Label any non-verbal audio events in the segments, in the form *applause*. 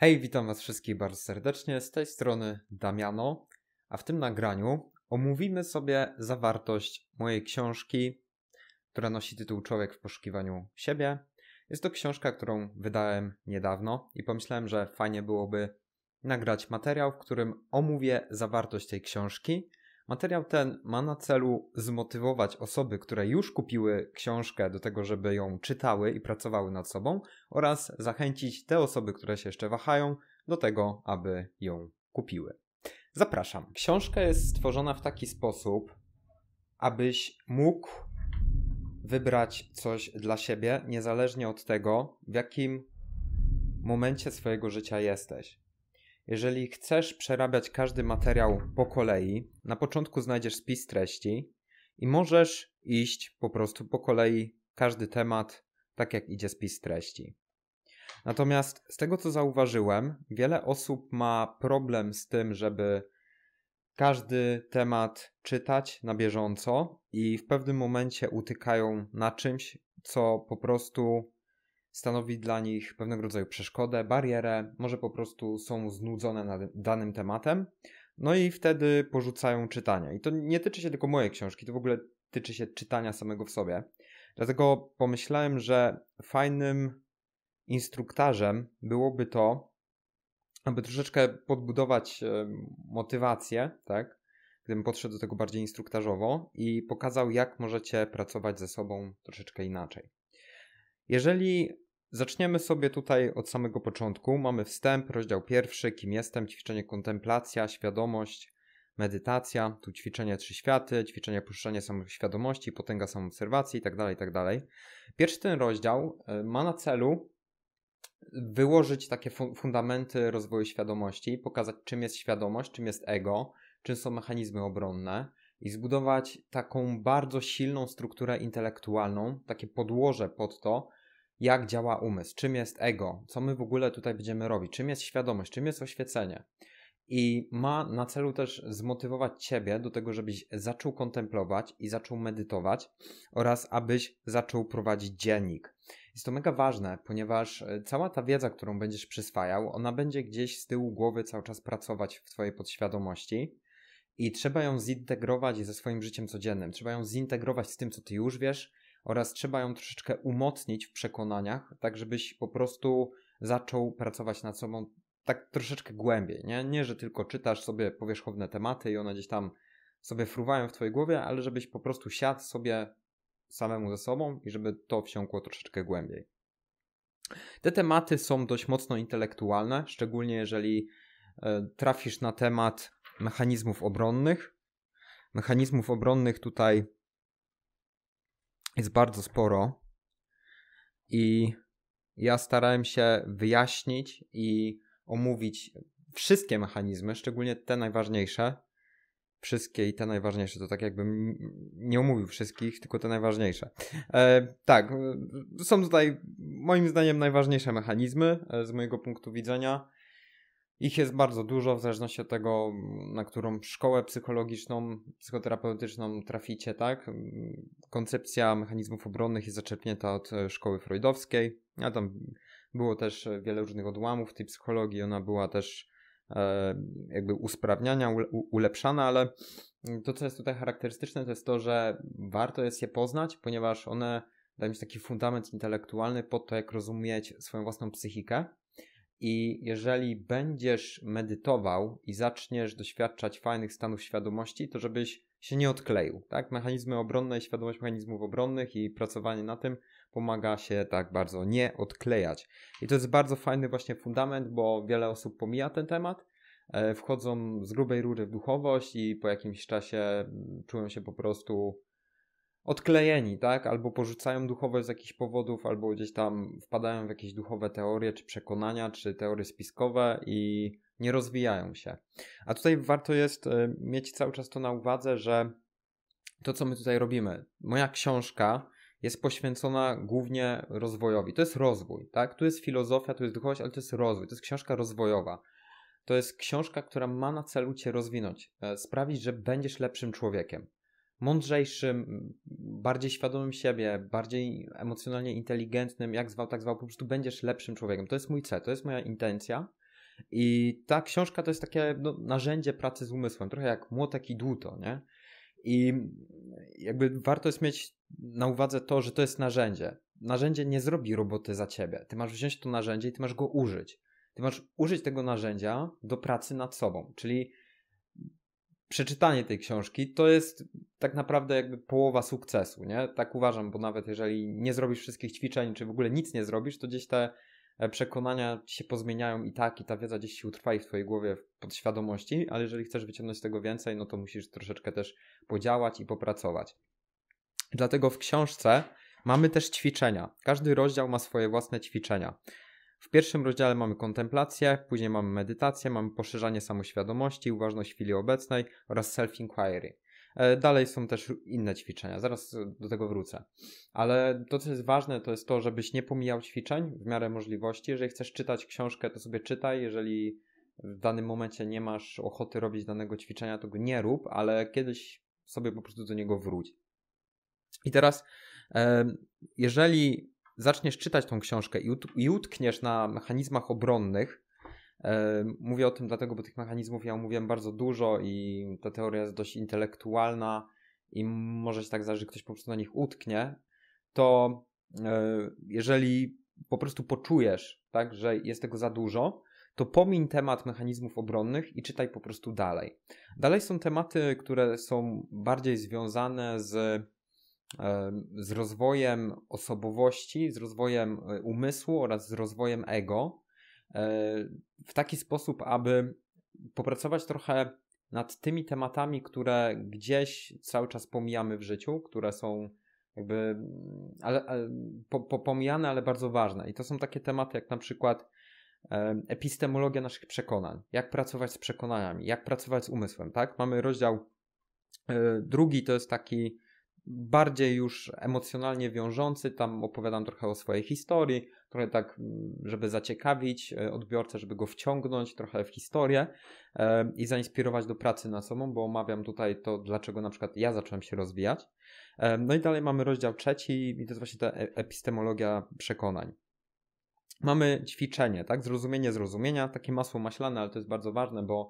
Hej, witam Was wszystkich bardzo serdecznie. Z tej strony Damiano, a w tym nagraniu omówimy sobie zawartość mojej książki, która nosi tytuł Człowiek w poszukiwaniu siebie. Jest to książka, którą wydałem niedawno i pomyślałem, że fajnie byłoby nagrać materiał, w którym omówię zawartość tej książki Materiał ten ma na celu zmotywować osoby, które już kupiły książkę do tego, żeby ją czytały i pracowały nad sobą oraz zachęcić te osoby, które się jeszcze wahają do tego, aby ją kupiły. Zapraszam. Książka jest stworzona w taki sposób, abyś mógł wybrać coś dla siebie, niezależnie od tego, w jakim momencie swojego życia jesteś. Jeżeli chcesz przerabiać każdy materiał po kolei, na początku znajdziesz spis treści i możesz iść po prostu po kolei każdy temat, tak jak idzie spis treści. Natomiast z tego co zauważyłem, wiele osób ma problem z tym, żeby każdy temat czytać na bieżąco i w pewnym momencie utykają na czymś, co po prostu stanowi dla nich pewnego rodzaju przeszkodę, barierę, może po prostu są znudzone nad danym tematem, no i wtedy porzucają czytania. I to nie tyczy się tylko mojej książki, to w ogóle tyczy się czytania samego w sobie. Dlatego pomyślałem, że fajnym instruktarzem byłoby to, aby troszeczkę podbudować e, motywację, tak? Gdybym podszedł do tego bardziej instruktażowo i pokazał, jak możecie pracować ze sobą troszeczkę inaczej. Jeżeli Zaczniemy sobie tutaj od samego początku. Mamy wstęp, rozdział pierwszy, kim jestem, ćwiczenie kontemplacja, świadomość, medytacja, tu ćwiczenie trzy światy, ćwiczenie poszerzania samoświadomości, potęga samoobserwacji itd., tak itd. Tak pierwszy ten rozdział e, ma na celu wyłożyć takie fu fundamenty rozwoju świadomości, pokazać czym jest świadomość, czym jest ego, czym są mechanizmy obronne i zbudować taką bardzo silną strukturę intelektualną, takie podłoże pod to, jak działa umysł, czym jest ego, co my w ogóle tutaj będziemy robić, czym jest świadomość, czym jest oświecenie. I ma na celu też zmotywować Ciebie do tego, żebyś zaczął kontemplować i zaczął medytować oraz abyś zaczął prowadzić dziennik. Jest to mega ważne, ponieważ e, cała ta wiedza, którą będziesz przyswajał, ona będzie gdzieś z tyłu głowy cały czas pracować w Twojej podświadomości i trzeba ją zintegrować ze swoim życiem codziennym. Trzeba ją zintegrować z tym, co Ty już wiesz, oraz trzeba ją troszeczkę umocnić w przekonaniach, tak żebyś po prostu zaczął pracować nad sobą tak troszeczkę głębiej. Nie, nie że tylko czytasz sobie powierzchowne tematy i one gdzieś tam sobie fruwają w twojej głowie, ale żebyś po prostu siadł sobie samemu ze sobą i żeby to wsiąkło troszeczkę głębiej. Te tematy są dość mocno intelektualne, szczególnie jeżeli e, trafisz na temat mechanizmów obronnych. Mechanizmów obronnych tutaj jest bardzo sporo i ja starałem się wyjaśnić i omówić wszystkie mechanizmy, szczególnie te najważniejsze. Wszystkie i te najważniejsze, to tak jakbym nie omówił wszystkich, tylko te najważniejsze. E, tak, e, są tutaj moim zdaniem najważniejsze mechanizmy e, z mojego punktu widzenia. Ich jest bardzo dużo, w zależności od tego, na którą szkołę psychologiczną, psychoterapeutyczną traficie, tak? Koncepcja mechanizmów obronnych jest zaczerpnięta od e, szkoły freudowskiej, a tam było też wiele różnych odłamów tej psychologii, ona była też e, jakby usprawniania, ulepszana, ale to, co jest tutaj charakterystyczne, to jest to, że warto jest je poznać, ponieważ one dają ci taki fundament intelektualny pod to, jak rozumieć swoją własną psychikę i jeżeli będziesz medytował i zaczniesz doświadczać fajnych stanów świadomości, to żebyś się nie odkleił, tak? Mechanizmy obronne i świadomość mechanizmów obronnych i pracowanie na tym pomaga się tak bardzo nie odklejać. I to jest bardzo fajny właśnie fundament, bo wiele osób pomija ten temat, e, wchodzą z grubej rury w duchowość i po jakimś czasie mm, czują się po prostu odklejeni, tak? Albo porzucają duchowe z jakichś powodów, albo gdzieś tam wpadają w jakieś duchowe teorie, czy przekonania, czy teorie spiskowe i nie rozwijają się. A tutaj warto jest y, mieć cały czas to na uwadze, że to, co my tutaj robimy, moja książka jest poświęcona głównie rozwojowi. To jest rozwój, tak? Tu jest filozofia, tu jest duchowość, ale to jest rozwój. To jest książka rozwojowa. To jest książka, która ma na celu Cię rozwinąć, e, sprawić, że będziesz lepszym człowiekiem mądrzejszym, bardziej świadomym siebie, bardziej emocjonalnie inteligentnym, jak zwał, tak zwał, po prostu będziesz lepszym człowiekiem. To jest mój cel, to jest moja intencja. I ta książka to jest takie no, narzędzie pracy z umysłem, trochę jak młotek i dłuto, nie? I jakby warto jest mieć na uwadze to, że to jest narzędzie. Narzędzie nie zrobi roboty za ciebie. Ty masz wziąć to narzędzie i ty masz go użyć. Ty masz użyć tego narzędzia do pracy nad sobą, czyli przeczytanie tej książki to jest tak naprawdę jakby połowa sukcesu, nie? Tak uważam, bo nawet jeżeli nie zrobisz wszystkich ćwiczeń, czy w ogóle nic nie zrobisz, to gdzieś te e, przekonania się pozmieniają i tak, i ta wiedza gdzieś się utrwali w twojej głowie, w podświadomości, ale jeżeli chcesz wyciągnąć z tego więcej, no to musisz troszeczkę też podziałać i popracować. Dlatego w książce mamy też ćwiczenia. Każdy rozdział ma swoje własne ćwiczenia. W pierwszym rozdziale mamy kontemplację, później mamy medytację, mamy poszerzanie samoświadomości, uważność w chwili obecnej oraz self-inquiry. E, dalej są też inne ćwiczenia, zaraz do tego wrócę. Ale to, co jest ważne, to jest to, żebyś nie pomijał ćwiczeń w miarę możliwości. Jeżeli chcesz czytać książkę, to sobie czytaj. Jeżeli w danym momencie nie masz ochoty robić danego ćwiczenia, to go nie rób, ale kiedyś sobie po prostu do niego wróć. I teraz, e, jeżeli zaczniesz czytać tą książkę i, utkniesz na mechanizmach obronnych, e, Mówię o tym dlatego, bo tych mechanizmów ja omówiłem bardzo dużo i ta teoria jest dość intelektualna i może się tak zdarzyć, że ktoś po prostu na nich utknie, to e, jeżeli po prostu poczujesz, tak, że jest tego za dużo, to pomiń temat mechanizmów obronnych i czytaj po prostu dalej. Dalej są tematy, które są bardziej związane z z rozwojem osobowości, z rozwojem e, umysłu oraz z rozwojem ego e, w taki sposób, aby popracować trochę nad tymi tematami, które gdzieś cały czas pomijamy w życiu, które są jakby ale, ale, po, po, pomijane, ale bardzo ważne. I to są takie tematy jak na przykład epistemologia naszych przekonań, jak pracować z przekonaniami, jak pracować z umysłem, tak? Mamy rozdział e, drugi, to jest taki bardziej już emocjonalnie wiążący. Tam opowiadam trochę o swojej historii, trochę tak, mm, żeby zaciekawić e, odbiorcę, żeby go wciągnąć trochę w historię e, i zainspirować do pracy na sobą, bo omawiam tutaj to, dlaczego na przykład ja zacząłem się rozwijać. E, no i dalej mamy rozdział trzeci i to jest właśnie ta epistemologia przekonań. Mamy ćwiczenie, tak? Zrozumienie zrozumienia, takie masło maślane, ale to jest bardzo ważne, bo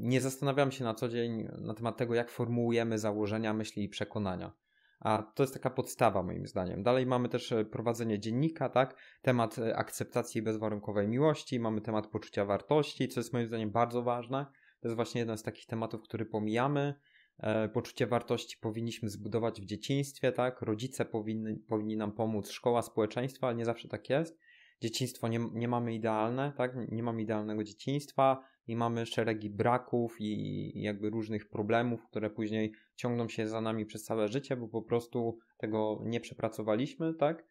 nie zastanawiam się na co dzień na temat tego, jak formułujemy założenia, myśli i przekonania. A to jest taka podstawa moim zdaniem. Dalej mamy też e, prowadzenie dziennika, tak? Temat e, akceptacji bezwarunkowej miłości, mamy temat poczucia wartości, co jest moim zdaniem bardzo ważne. To jest właśnie jeden z takich tematów, który pomijamy. E, poczucie wartości powinniśmy zbudować w dzieciństwie, tak? Rodzice powinny, powinni nam pomóc, szkoła, społeczeństwo, ale nie zawsze tak jest. Dzieciństwo nie, nie mamy idealne, tak? Nie mamy idealnego dzieciństwa i mamy szeregi braków i jakby różnych problemów, które później ciągną się za nami przez całe życie, bo po prostu tego nie przepracowaliśmy, tak?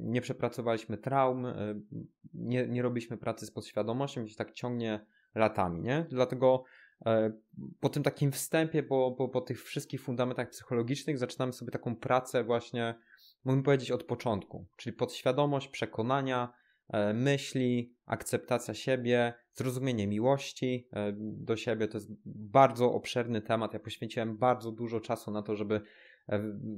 Nie przepracowaliśmy traum, e, nie, nie robiliśmy pracy z podświadomością, gdzieś tak ciągnie latami, nie? Dlatego e, po tym takim wstępie, po, po, po tych wszystkich fundamentach psychologicznych, zaczynamy sobie taką pracę właśnie, mógłbym powiedzieć, od początku, czyli podświadomość, przekonania, E, myśli, akceptacja siebie, zrozumienie miłości e, do siebie. To jest bardzo obszerny temat. Ja poświęciłem bardzo dużo czasu na to, żeby e,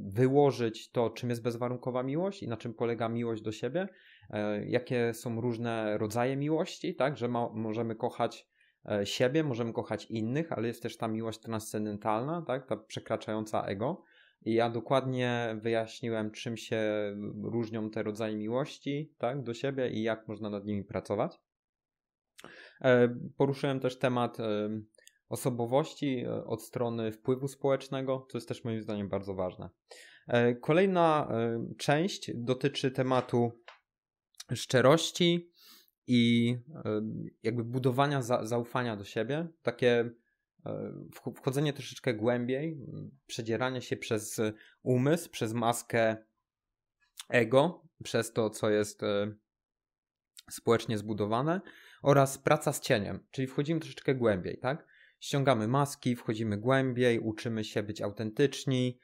wyłożyć to, czym jest bezwarunkowa miłość i na czym polega miłość do siebie, jakie są różne rodzaje miłości, tak, że ma, możemy kochać siebie, możemy kochać innych, ale jest też ta miłość transcendentalna, tak, ta przekraczająca ego. I ja dokładnie wyjaśniłem, czym się różnią te rodzaje miłości tak, do siebie i jak można nad nimi pracować. E, poruszyłem też temat e, osobowości e, od strony wpływu społecznego, co jest też moim zdaniem bardzo ważne. Kolejna część dotyczy tematu szczerości i jakby budowania zaufania do siebie. Takie E, wchodzenie troszeczkę głębiej, przedzieranie się przez umysł, przez maskę ego, przez to, co jest e, społecznie zbudowane, oraz praca z cieniem, czyli wchodzimy troszeczkę głębiej, tak? Ściągamy maski, wchodzimy głębiej, uczymy się być autentyczni,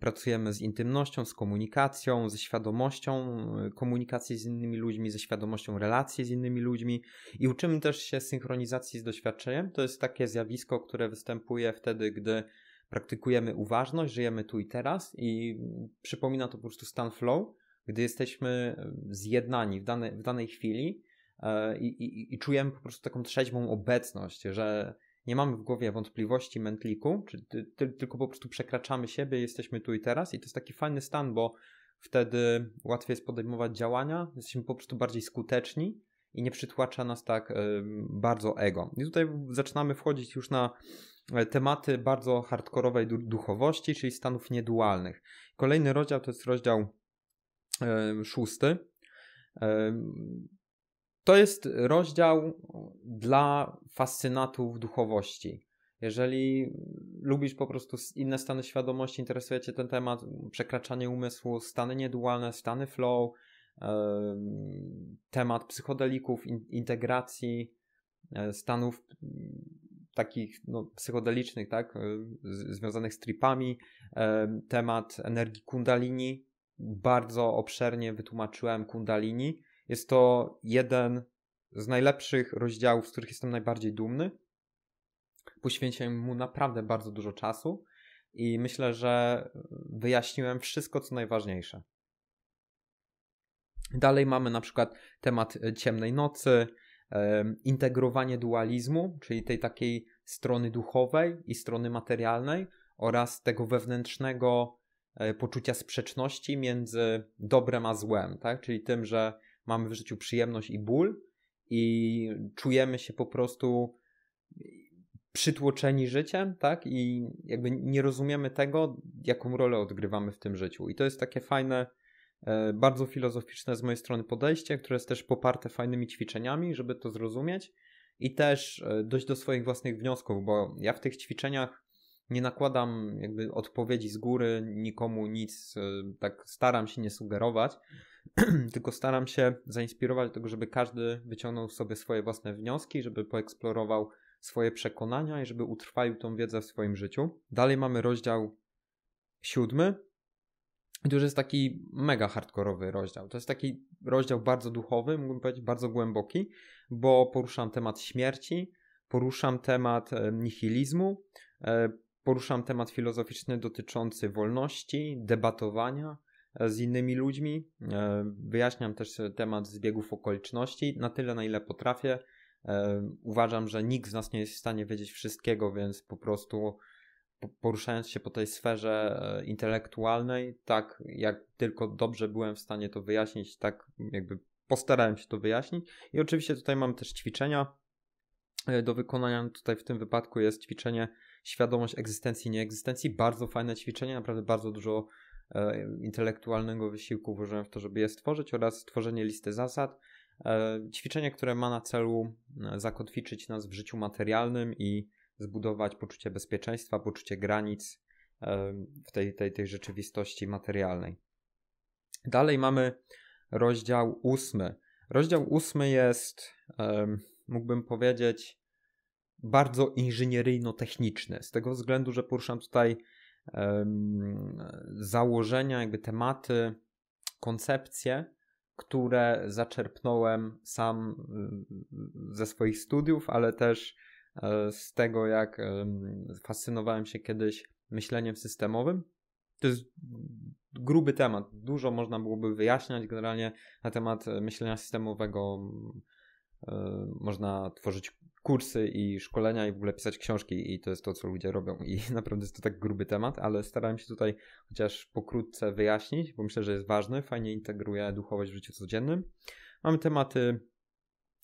Pracujemy z intymnością, z komunikacją, ze świadomością e, komunikacji z innymi ludźmi, ze świadomością relacji z innymi ludźmi i uczymy też się synchronizacji z doświadczeniem. To jest takie zjawisko, które występuje wtedy, gdy praktykujemy uważność, żyjemy tu i teraz i przypomina to po prostu stan flow, gdy jesteśmy zjednani w, dane, w danej chwili e, i, i, i czujemy po prostu taką trzeźwą obecność, że nie mamy w głowie wątpliwości, mętliku, czy ty, ty, tylko po prostu przekraczamy siebie, jesteśmy tu i teraz i to jest taki fajny stan, bo wtedy łatwiej jest podejmować działania, jesteśmy po prostu bardziej skuteczni i nie przytłacza nas tak y, bardzo ego. I tutaj zaczynamy wchodzić już na e, tematy bardzo hardkorowej duchowości, czyli stanów niedualnych. Kolejny rozdział to jest rozdział y, szósty to jest rozdział dla fascynatów duchowości. Jeżeli lubisz po prostu inne stany świadomości, interesuje Cię ten temat, przekraczanie umysłu, stany niedualne, stany flow, temat psychodelików, integracji, e, stanów mm, takich no, psychodelicznych, tak, e, związanych z tripami, e, temat energii kundalini. Bardzo obszernie wytłumaczyłem kundalini jest to jeden z najlepszych rozdziałów, z których jestem najbardziej dumny. Poświęciłem mu naprawdę bardzo dużo czasu i myślę, że wyjaśniłem wszystko, co najważniejsze. Dalej mamy na przykład temat e, ciemnej nocy, e, integrowanie dualizmu, czyli tej takiej strony duchowej i strony materialnej oraz tego wewnętrznego e, poczucia sprzeczności między dobrem a złem, tak? czyli tym, że mamy w życiu przyjemność i ból i czujemy się po prostu przytłoczeni życiem, tak? I jakby nie rozumiemy tego, jaką rolę odgrywamy w tym życiu. I to jest takie fajne, e, bardzo filozoficzne z mojej strony podejście, które jest też poparte fajnymi ćwiczeniami, żeby to zrozumieć i też e, dojść do swoich własnych wniosków, bo ja w tych ćwiczeniach nie nakładam jakby odpowiedzi z góry, nikomu nic, e, tak staram się nie sugerować, *clears throat* tylko staram się zainspirować do tego, żeby każdy wyciągnął sobie swoje własne wnioski, żeby poeksplorował swoje przekonania i żeby utrwalił tą wiedzę w swoim życiu. Dalej mamy rozdział siódmy. który to już jest taki mega hardkorowy rozdział. To jest taki rozdział bardzo duchowy, mógłbym powiedzieć bardzo głęboki, bo poruszam temat śmierci, poruszam temat e, nihilizmu, e, poruszam temat filozoficzny dotyczący wolności, debatowania e, z innymi ludźmi. E, wyjaśniam też e, temat zbiegów okoliczności na tyle, na ile potrafię. Uważam, że nikt z nas nie jest w stanie wiedzieć wszystkiego, więc po prostu poruszając się po tej sferze intelektualnej, tak jak tylko dobrze byłem w stanie to wyjaśnić, tak jakby postarałem się to wyjaśnić. I oczywiście tutaj mam też ćwiczenia do wykonania. Tutaj w tym wypadku jest ćwiczenie świadomość egzystencji, nieegzystencji. Bardzo fajne ćwiczenie, naprawdę bardzo dużo e, intelektualnego wysiłku włożyłem w to, żeby je stworzyć oraz stworzenie listy zasad. E, ćwiczenie, które ma na celu e, zakotwiczyć nas w życiu materialnym i zbudować poczucie bezpieczeństwa, poczucie granic e, w tej, tej, tej rzeczywistości materialnej. Dalej mamy rozdział ósmy. Rozdział ósmy jest, e, mógłbym powiedzieć, bardzo inżynieryjno-techniczny, z tego względu, że poruszam tutaj um, założenia, jakby tematy, koncepcje, które zaczerpnąłem sam mm, ze swoich studiów, ale też e, z tego, jak fascynowałem się kiedyś myśleniem systemowym. To jest gruby temat. Dużo można byłoby wyjaśniać generalnie na temat myślenia systemowego. E, można tworzyć kursy i szkolenia i w ogóle pisać książki i to jest to, co ludzie robią i *laughs* naprawdę jest to tak gruby temat, ale starałem się tutaj chociaż pokrótce wyjaśnić, bo myślę, że jest ważny, fajnie integruje duchowość w życiu codziennym. Mamy tematy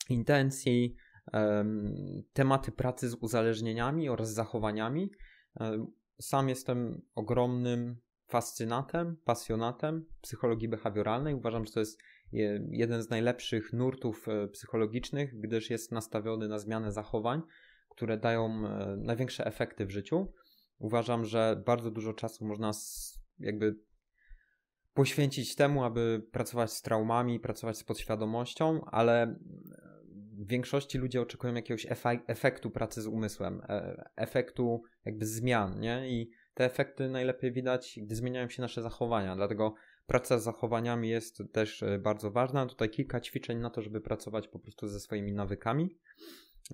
intencji, tematy pracy z uzależnieniami oraz zachowaniami. E, sam jestem ogromnym fascynatem, pasjonatem psychologii behawioralnej. Uważam, że to jest jeden z najlepszych nurtów e, psychologicznych, gdyż jest nastawiony na zmianę zachowań, które dają e, największe efekty w życiu. Uważam, że bardzo dużo czasu można jakby poświęcić temu, aby pracować z traumami, pracować z podświadomością, ale mm, w większości ludzie oczekują jakiegoś efektu pracy z umysłem, e, efektu jakby zmian, nie? I te efekty najlepiej widać, gdy zmieniają się nasze zachowania. Dlatego Praca z zachowaniami jest też e, bardzo ważna. Tutaj kilka ćwiczeń na to, żeby pracować po prostu ze swoimi nawykami.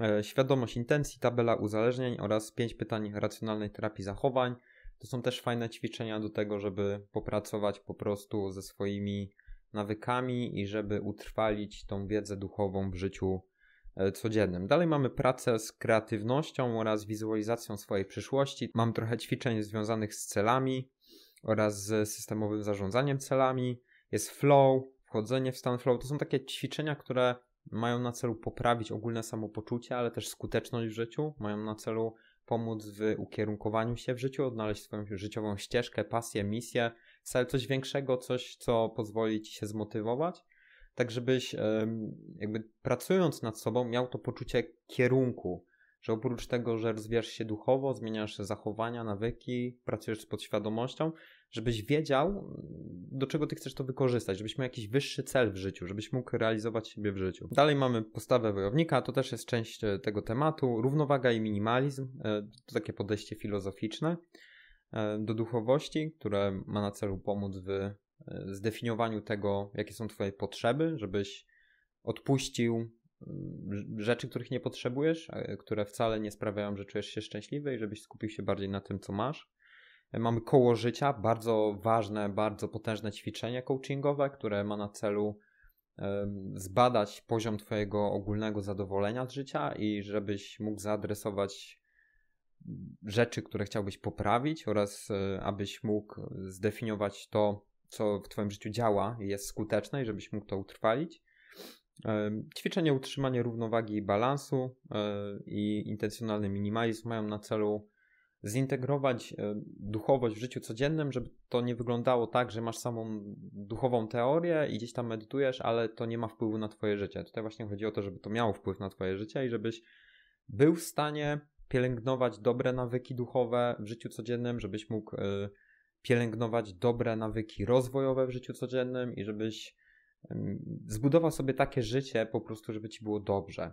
E, świadomość intencji, tabela uzależnień oraz pięć pytań racjonalnej terapii zachowań. To są też fajne ćwiczenia do tego, żeby popracować po prostu ze swoimi nawykami i żeby utrwalić tą wiedzę duchową w życiu e, codziennym. Dalej mamy pracę z kreatywnością oraz wizualizacją swojej przyszłości. Mam trochę ćwiczeń związanych z celami, oraz z systemowym zarządzaniem celami. Jest flow, wchodzenie w stan flow. To są takie ćwiczenia, które mają na celu poprawić ogólne samopoczucie, ale też skuteczność w życiu. Mają na celu pomóc w ukierunkowaniu się w życiu, odnaleźć swoją życiową ścieżkę, pasję, misję, coś większego, coś, co pozwoli ci się zmotywować, tak żebyś jakby pracując nad sobą miał to poczucie kierunku, że oprócz tego, że rozwijasz się duchowo, zmieniasz zachowania, nawyki, pracujesz pod podświadomością, żebyś wiedział, do czego ty chcesz to wykorzystać, żebyś miał jakiś wyższy cel w życiu, żebyś mógł realizować siebie w życiu. Dalej mamy postawę wojownika, to też jest część e, tego tematu. Równowaga i minimalizm e, to takie podejście filozoficzne e, do duchowości, które ma na celu pomóc w zdefiniowaniu tego, jakie są Twoje potrzeby, żebyś odpuścił rzeczy, których nie potrzebujesz, e, które wcale nie sprawiają, że czujesz się szczęśliwy i żebyś skupił się bardziej na tym, co masz. E, mamy koło życia, bardzo ważne, bardzo potężne ćwiczenie coachingowe, które ma na celu zbadać poziom Twojego ogólnego zadowolenia z życia i żebyś mógł zaadresować mm, rzeczy, które chciałbyś poprawić, oraz e, abyś mógł zdefiniować to, co w Twoim życiu działa i jest skuteczne, i żebyś mógł to utrwalić. Ćwiczenie utrzymanie równowagi i balansu e, i intencjonalny minimalizm mają na celu zintegrować e, duchowość w życiu codziennym, żeby to nie wyglądało tak, że masz samą duchową teorię i gdzieś tam medytujesz, ale to nie ma wpływu na twoje życie. Tutaj właśnie chodzi o to, żeby to miało wpływ na twoje życie i żebyś był w stanie pielęgnować dobre nawyki duchowe w życiu codziennym, żebyś mógł e, pielęgnować dobre nawyki rozwojowe w życiu codziennym i żebyś zbudował sobie takie życie po prostu, żeby ci było dobrze.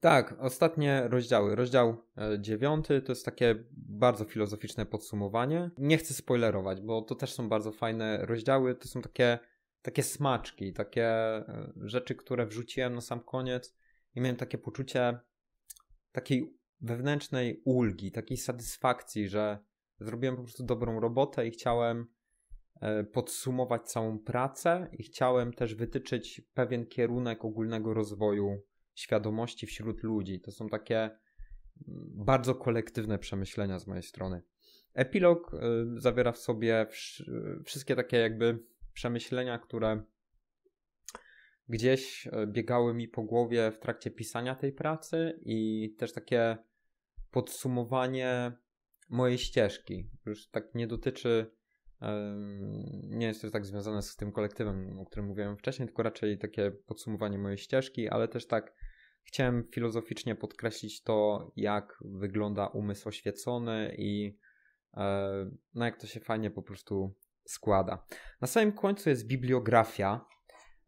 Tak, ostatnie rozdziały. Rozdział e, dziewiąty to jest takie bardzo filozoficzne podsumowanie. Nie chcę spoilerować, bo to też są bardzo fajne rozdziały. To są takie, takie smaczki, takie e, rzeczy, które wrzuciłem na sam koniec i miałem takie poczucie takiej wewnętrznej ulgi, takiej satysfakcji, że zrobiłem po prostu dobrą robotę i chciałem E, podsumować całą pracę i chciałem też wytyczyć pewien kierunek ogólnego rozwoju świadomości wśród ludzi. To są takie mm, bardzo kolektywne przemyślenia z mojej strony. Epilog e, zawiera w sobie wszystkie takie jakby przemyślenia, które gdzieś e, biegały mi po głowie w trakcie pisania tej pracy i też takie podsumowanie mojej ścieżki. Już tak nie dotyczy nie jest to tak związane z tym kolektywem, o którym mówiłem wcześniej, tylko raczej takie podsumowanie mojej ścieżki, ale też tak chciałem filozoficznie podkreślić to, jak wygląda umysł oświecony i e, no jak to się fajnie po prostu składa. Na samym końcu jest bibliografia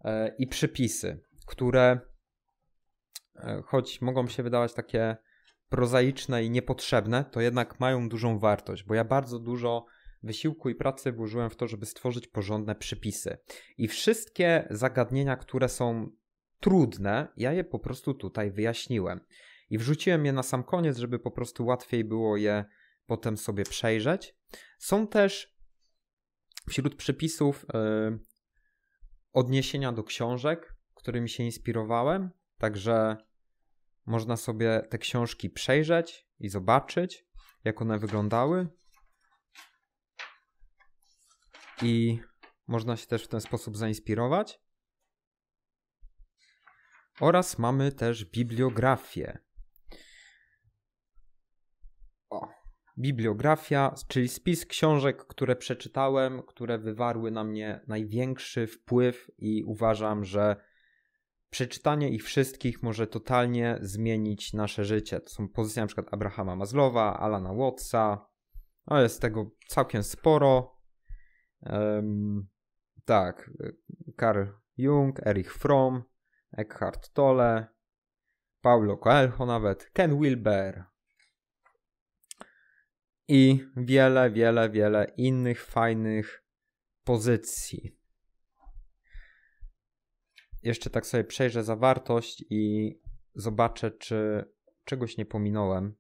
e, i przypisy, które e, choć mogą się wydawać takie prozaiczne i niepotrzebne, to jednak mają dużą wartość, bo ja bardzo dużo wysiłku i pracy włożyłem w to, żeby stworzyć porządne przepisy. I wszystkie zagadnienia, które są trudne, ja je po prostu tutaj wyjaśniłem. I wrzuciłem je na sam koniec, żeby po prostu łatwiej było je potem sobie przejrzeć. Są też wśród przepisów yy, odniesienia do książek, którymi się inspirowałem, także można sobie te książki przejrzeć i zobaczyć, jak one wyglądały i można się też w ten sposób zainspirować. Oraz mamy też bibliografię. O, bibliografia, czyli spis książek, które przeczytałem, które wywarły na mnie największy wpływ, i uważam, że przeczytanie ich wszystkich może totalnie zmienić nasze życie. To są pozycje np. Abrahama Mazlowa, Alana Wattsa. a no, jest tego całkiem sporo. Um, tak, Karl Jung, Erich Fromm, Eckhart Tolle, Paulo Coelho nawet, Ken Wilber i wiele, wiele, wiele innych fajnych pozycji. Jeszcze tak sobie przejrzę zawartość i zobaczę, czy czegoś nie pominąłem.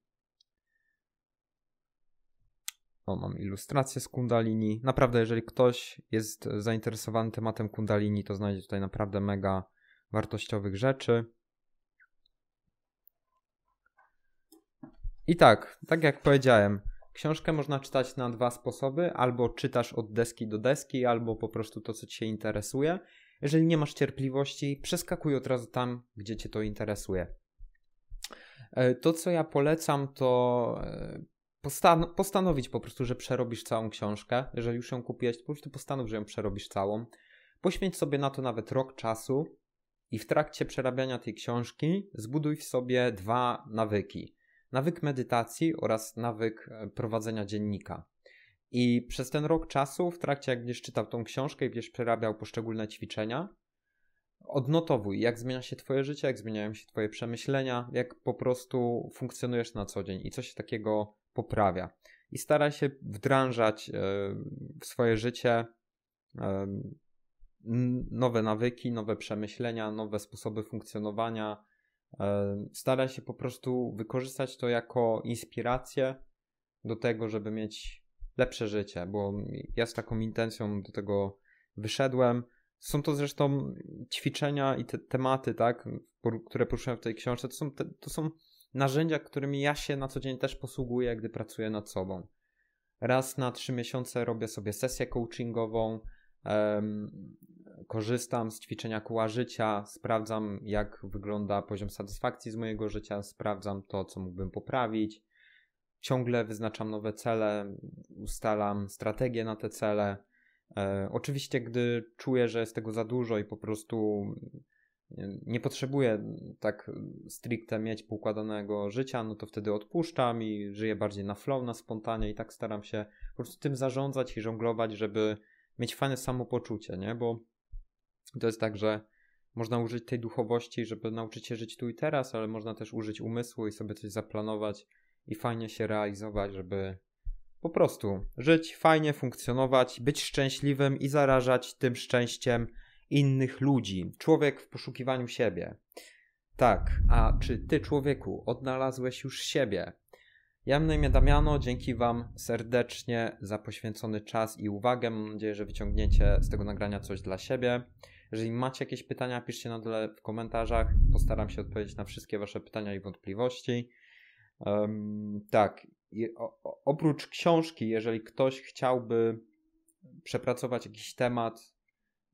O, mam ilustrację z Kundalini. Naprawdę, jeżeli ktoś jest zainteresowany tematem Kundalini, to znajdzie tutaj naprawdę mega wartościowych rzeczy. I tak, tak jak powiedziałem, książkę można czytać na dwa sposoby: albo czytasz od deski do deski, albo po prostu to, co ci się interesuje. Jeżeli nie masz cierpliwości, przeskakuj od razu tam, gdzie cię to interesuje. E, to, co ja polecam, to e, postan- postanowić po prostu, że przerobisz całą książkę. Jeżeli już ją kupiłeś, to po prostu postanów, że ją przerobisz całą. Poświęć sobie na to nawet rok czasu i w trakcie przerabiania tej książki zbuduj w sobie dwa nawyki. Nawyk medytacji oraz nawyk e, prowadzenia dziennika. I przez ten rok czasu, w trakcie jak będziesz czytał tą książkę i będziesz przerabiał poszczególne ćwiczenia, odnotowuj, jak zmienia się Twoje życie, jak zmieniają się Twoje przemyślenia, jak po prostu funkcjonujesz na co dzień i coś takiego poprawia i stara się wdrażać e, w swoje życie e, nowe nawyki, nowe przemyślenia, nowe sposoby funkcjonowania. E, stara się po prostu wykorzystać to jako inspirację do tego, żeby mieć lepsze życie, bo ja z taką intencją do tego wyszedłem. Są to zresztą ćwiczenia i te tematy, tak, które poruszałem w tej książce. To są, te, to są narzędzia, którymi ja się na co dzień też posługuję, gdy pracuję nad sobą. Raz na trzy miesiące robię sobie sesję coachingową, um, korzystam z ćwiczenia koła życia, sprawdzam, jak wygląda poziom satysfakcji z mojego życia, sprawdzam to, co mógłbym poprawić. Ciągle wyznaczam nowe cele, ustalam strategię na te cele. E, oczywiście, gdy czuję, że jest tego za dużo i po prostu nie potrzebuję tak stricte mieć poukładanego życia, no to wtedy odpuszczam i żyję bardziej na flow, na spontanie i tak staram się po prostu tym zarządzać i żonglować, żeby mieć fajne samopoczucie, nie? Bo to jest tak, że można użyć tej duchowości, żeby nauczyć się żyć tu i teraz, ale można też użyć umysłu i sobie coś zaplanować i fajnie się realizować, żeby po prostu żyć fajnie, funkcjonować, być szczęśliwym i zarażać tym szczęściem innych ludzi. Człowiek w poszukiwaniu siebie. Tak, a czy ty, człowieku, odnalazłeś już siebie? Ja mam na imię Damiano, dzięki Wam serdecznie za poświęcony czas i uwagę. Mam nadzieję, że wyciągniecie z tego nagrania coś dla siebie. Jeżeli macie jakieś pytania, piszcie na dole w komentarzach. Postaram się odpowiedzieć na wszystkie Wasze pytania i wątpliwości. Um, tak, I, oprócz książki, jeżeli ktoś chciałby przepracować jakiś temat,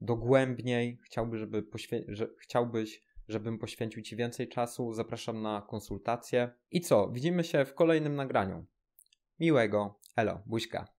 dogłębniej, chciałby, żeby że, chciałbyś, żebym poświęcił Ci więcej czasu, zapraszam na konsultację. I co? Widzimy się w kolejnym nagraniu. Miłego. Elo, buźka.